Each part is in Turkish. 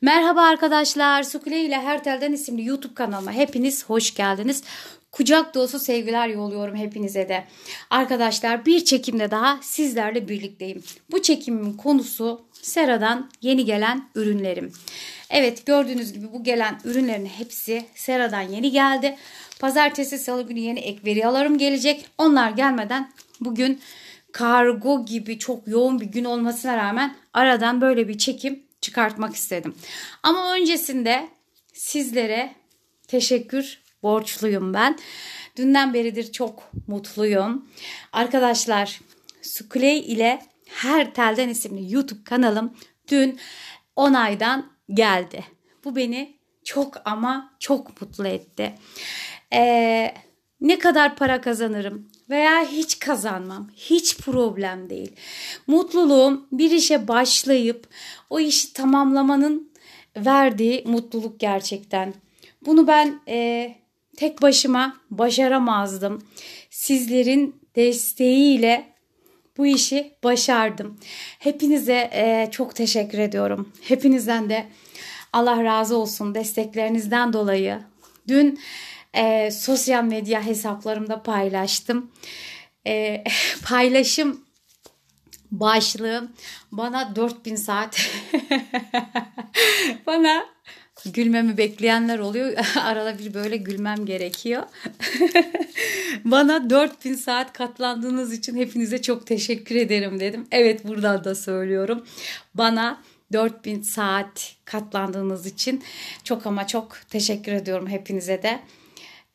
Merhaba arkadaşlar. Sukule ile Hertel'den isimli YouTube kanalıma hepiniz hoş geldiniz. Kucak dolusu sevgiler yolluyorum hepinize de. Arkadaşlar bir çekimde daha sizlerle birlikteyim. Bu çekimin konusu Sera'dan yeni gelen ürünlerim. Evet gördüğünüz gibi bu gelen ürünlerin hepsi Sera'dan yeni geldi. Pazartesi salı günü yeni ek veriyalarım gelecek. Onlar gelmeden bugün kargo gibi çok yoğun bir gün olmasına rağmen aradan böyle bir çekim çıkartmak istedim. Ama öncesinde sizlere teşekkür borçluyum ben. Dünden beridir çok mutluyum. Arkadaşlar Sukley ile Her Telden isimli YouTube kanalım dün onaydan geldi. Bu beni çok ama çok mutlu etti. Ee, ne kadar para kazanırım? veya hiç kazanmam hiç problem değil. Mutluluğum bir işe başlayıp o işi tamamlamanın verdiği mutluluk gerçekten. Bunu ben e, tek başıma başaramazdım. Sizlerin desteğiyle bu işi başardım. Hepinize e, çok teşekkür ediyorum. Hepinizden de Allah razı olsun desteklerinizden dolayı. Dün e, sosyal medya hesaplarımda paylaştım. E, paylaşım başlığım bana 4000 saat bana gülmemi bekleyenler oluyor. Arada bir böyle gülmem gerekiyor. Bana 4000 saat katlandığınız için hepinize çok teşekkür ederim dedim. Evet buradan da söylüyorum. Bana 4000 saat katlandığınız için çok ama çok teşekkür ediyorum hepinize de.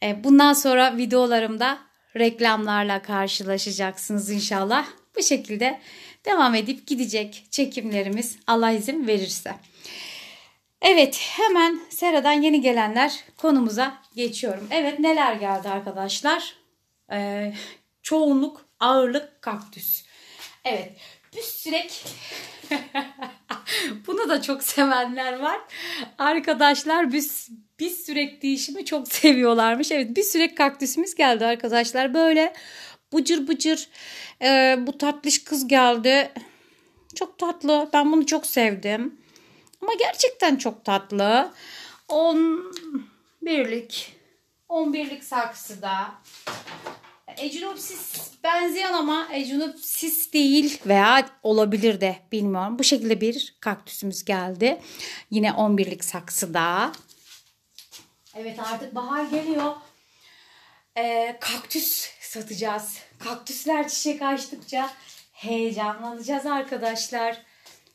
E, bundan sonra videolarımda reklamlarla karşılaşacaksınız inşallah. Bu şekilde devam edip gidecek çekimlerimiz Allah izin verirse. Evet hemen Sera'dan yeni gelenler konumuza geçiyorum. Evet neler geldi arkadaşlar? Ee, çoğunluk ağırlık kaktüs. Evet büstürek bunu da çok sevenler var. Arkadaşlar büs, biz sürek değişimi çok seviyorlarmış. Evet bir sürek kaktüsümüz geldi arkadaşlar. Böyle bıcır bıcır e, bu tatlış kız geldi. Çok tatlı. Ben bunu çok sevdim. Ama gerçekten çok tatlı. 11'lik 11'lik saksıda Ecunopsis benzeyen ama Ecunopsis değil veya olabilir de bilmiyorum. Bu şekilde bir kaktüsümüz geldi. Yine 11'lik saksıda. Evet artık bahar geliyor. Ee, kaktüs satacağız. Kaktüsler çiçek açtıkça heyecanlanacağız arkadaşlar.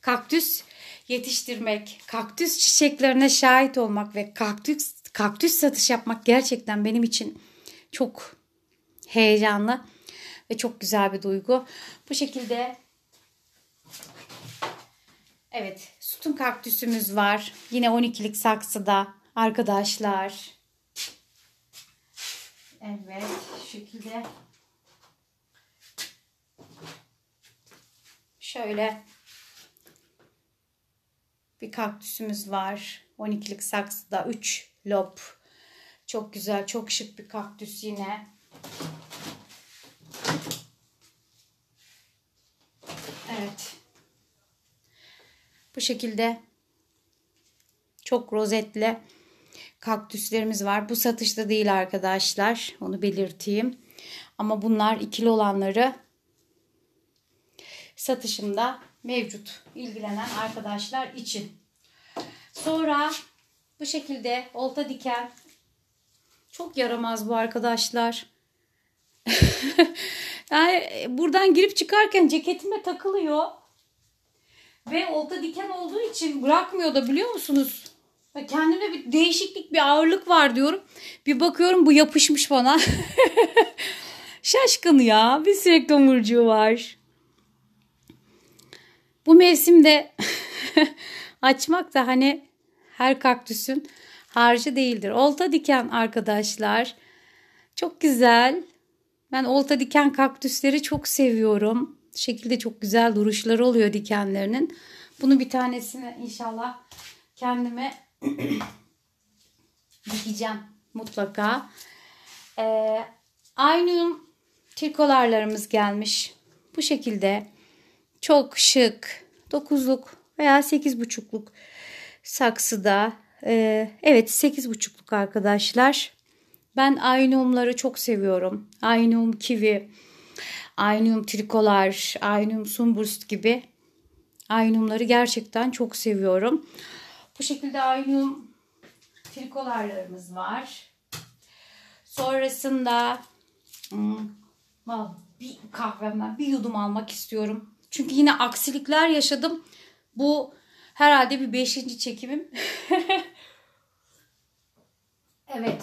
Kaktüs yetiştirmek, kaktüs çiçeklerine şahit olmak ve kaktüs kaktüs satış yapmak gerçekten benim için çok heyecanlı ve çok güzel bir duygu. Bu şekilde Evet, sütun kaktüsümüz var. Yine 12'lik saksıda arkadaşlar. Evet, şekilde şöyle bir kaktüsümüz var. 12'lik saksıda 3 lop. Çok güzel, çok şık bir kaktüs yine. Evet. Bu şekilde çok rozetli kaktüslerimiz var. Bu satışta değil arkadaşlar. Onu belirteyim. Ama bunlar ikili olanları satışımda mevcut ilgilenen arkadaşlar için. Sonra bu şekilde olta diken çok yaramaz bu arkadaşlar. yani buradan girip çıkarken ceketime takılıyor. Ve olta diken olduğu için bırakmıyor da biliyor musunuz? Kendimde bir değişiklik bir ağırlık var diyorum. Bir bakıyorum bu yapışmış bana. Şaşkın ya. Bir sürekli omurcuğu var. Bu mevsimde açmak da hani her kaktüsün harcı değildir. Olta diken arkadaşlar. Çok güzel. Ben olta diken kaktüsleri çok seviyorum. Bu şekilde çok güzel duruşları oluyor dikenlerinin. Bunu bir tanesini inşallah kendime Dikeceğim mutlaka. Ee, aynı trikolarlarımız gelmiş. Bu şekilde çok şık 9'luk veya 8.5'luk saksıda. Ee, evet 8.5'luk arkadaşlar. Ben aynumları çok seviyorum. Aynum kivi, aynum trikolar, aynum sunburst gibi aynumları gerçekten çok seviyorum. Bu şekilde aynum trikolarlarımız var. Sonrasında hmm, bir kahvemden bir yudum almak istiyorum. Çünkü yine aksilikler yaşadım. Bu herhalde bir beşinci çekimim. evet.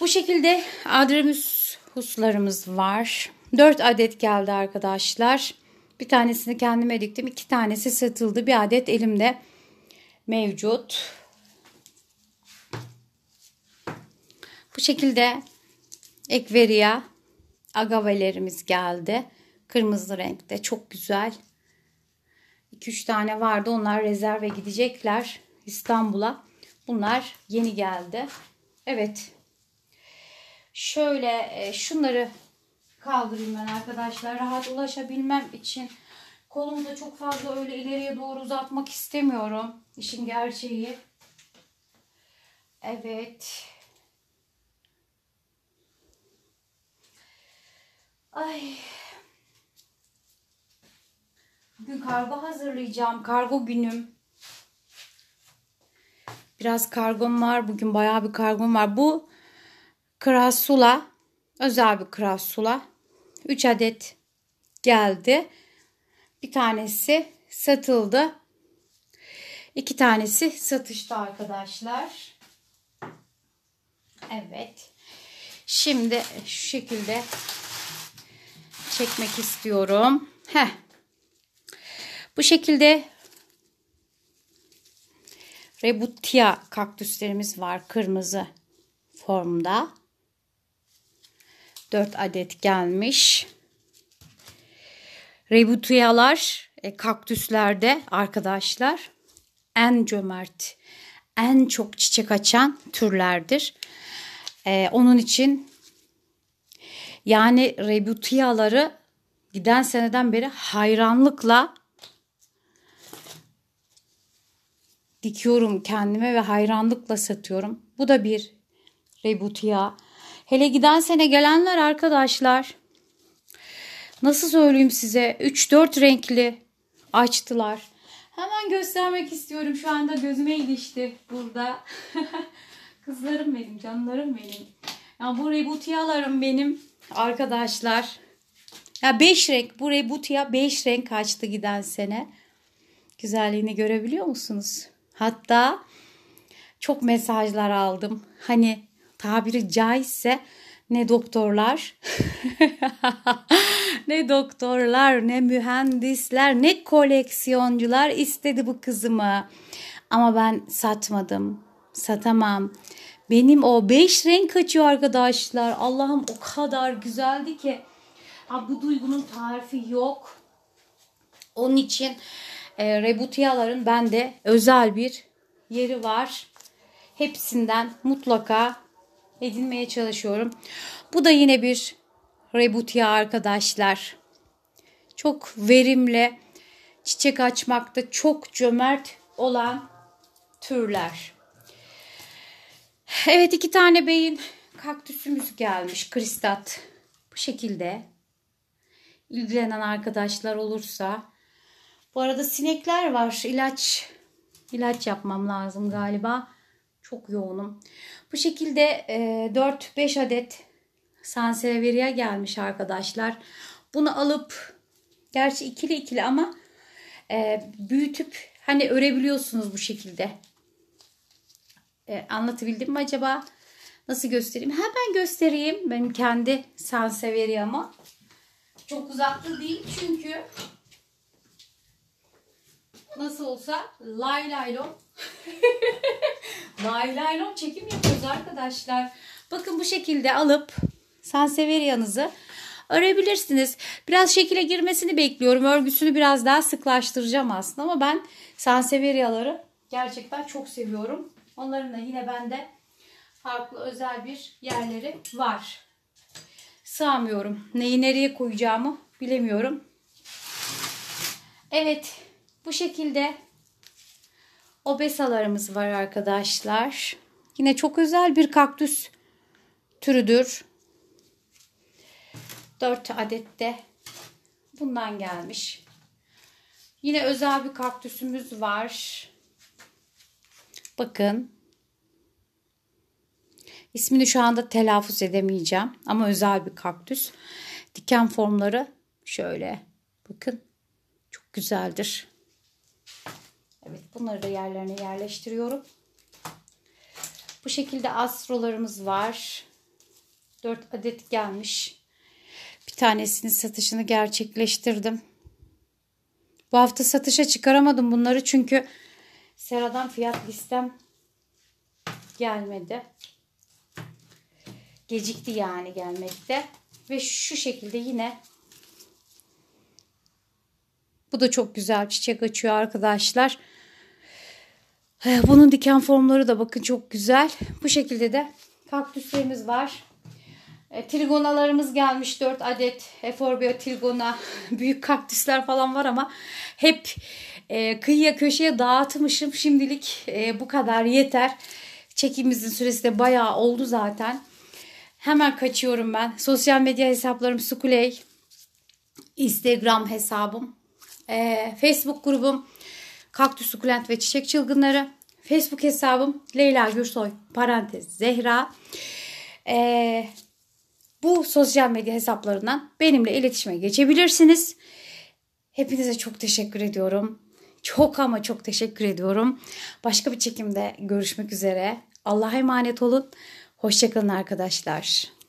Bu şekilde adremus huslarımız var. Dört adet geldi arkadaşlar. Bir tanesini kendime diktim. iki tanesi satıldı. Bir adet elimde mevcut. Bu şekilde ekveriya agavelerimiz geldi. Kırmızı renkte çok güzel. 2-3 tane vardı. Onlar rezerve gidecekler İstanbul'a. Bunlar yeni geldi. Evet. Şöyle e, şunları kaldırayım ben arkadaşlar. Rahat ulaşabilmem için Kolumu da çok fazla öyle ileriye doğru uzatmak istemiyorum. İşin gerçeği. Evet. Ay. Bugün kargo hazırlayacağım. Kargo günüm. Biraz kargom var. Bugün bayağı bir kargom var. Bu krasula. Özel bir krasula. 3 adet geldi. Bir tanesi satıldı. İki tanesi satışta arkadaşlar. Evet. Şimdi şu şekilde çekmek istiyorum. Heh. Bu şekilde Rebutia kaktüslerimiz var kırmızı formda. 4 adet gelmiş. Rebutiyalar e, kaktüslerde arkadaşlar en cömert, en çok çiçek açan türlerdir. E, onun için yani rebutiyaları giden seneden beri hayranlıkla dikiyorum kendime ve hayranlıkla satıyorum. Bu da bir rebutiya. Hele giden sene gelenler arkadaşlar nasıl söyleyeyim size 3-4 renkli açtılar. Hemen göstermek istiyorum. Şu anda gözüme ilişti burada. Kızlarım benim, canlarım benim. Ya bu rebutiyalarım benim arkadaşlar. Ya 5 renk, bu rebutiya 5 renk açtı giden sene. Güzelliğini görebiliyor musunuz? Hatta çok mesajlar aldım. Hani tabiri caizse ne doktorlar doktorlar, ne mühendisler, ne koleksiyoncular istedi bu kızımı. Ama ben satmadım. Satamam. Benim o beş renk kaçıyor arkadaşlar. Allah'ım o kadar güzeldi ki. Ha, bu duygunun tarifi yok. Onun için e, Rebutiyaların bende özel bir yeri var. Hepsinden mutlaka edinmeye çalışıyorum. Bu da yine bir Rebutiya arkadaşlar çok verimli, çiçek açmakta çok cömert olan türler. Evet iki tane beyin kaktüsümüz gelmiş kristat. Bu şekilde ilgilenen arkadaşlar olursa. Bu arada sinekler var. İlaç ilaç yapmam lazım galiba. Çok yoğunum. Bu şekilde 4-5 e, adet Sansevieria gelmiş arkadaşlar. Bunu alıp Gerçi ikili ikili ama e, büyütüp hani örebiliyorsunuz bu şekilde. E, anlatabildim mi acaba? Nasıl göstereyim? Ha ben göstereyim. Benim kendi sanseveri ama. Çok uzakta değil çünkü nasıl olsa lay laylon çekim yapıyoruz arkadaşlar. Bakın bu şekilde alıp sanseveriyanızı arayabilirsiniz. Biraz şekile girmesini bekliyorum. Örgüsünü biraz daha sıklaştıracağım aslında ama ben sanseveriyaları gerçekten çok seviyorum. Onların da yine bende farklı özel bir yerleri var. Sığamıyorum. Neyi nereye koyacağımı bilemiyorum. Evet bu şekilde obesalarımız var arkadaşlar. Yine çok özel bir kaktüs türüdür. 4 adet de bundan gelmiş. Yine özel bir kaktüsümüz var. Bakın. İsmini şu anda telaffuz edemeyeceğim ama özel bir kaktüs. Diken formları şöyle. Bakın. Çok güzeldir. Evet bunları da yerlerine yerleştiriyorum. Bu şekilde astrolarımız var. 4 adet gelmiş tanesinin satışını gerçekleştirdim. Bu hafta satışa çıkaramadım bunları çünkü Sera'dan fiyat listem gelmedi. Gecikti yani gelmekte. Ve şu şekilde yine bu da çok güzel çiçek açıyor arkadaşlar. Ee, bunun diken formları da bakın çok güzel. Bu şekilde de kaktüslerimiz var. E, trigonalarımız gelmiş 4 adet Eforbia trigona büyük kaktüsler falan var ama hep e, kıyıya köşeye dağıtmışım. Şimdilik e, bu kadar yeter. Çekimimizin süresi de bayağı oldu zaten. Hemen kaçıyorum ben. Sosyal medya hesaplarım Sukuley. Instagram hesabım. E, Facebook grubum Kaktüs Sukulent ve Çiçek Çılgınları. Facebook hesabım Leyla Gürsoy parantez Zehra. Eee bu sosyal medya hesaplarından benimle iletişime geçebilirsiniz. Hepinize çok teşekkür ediyorum. Çok ama çok teşekkür ediyorum. Başka bir çekimde görüşmek üzere. Allah'a emanet olun. Hoşçakalın arkadaşlar.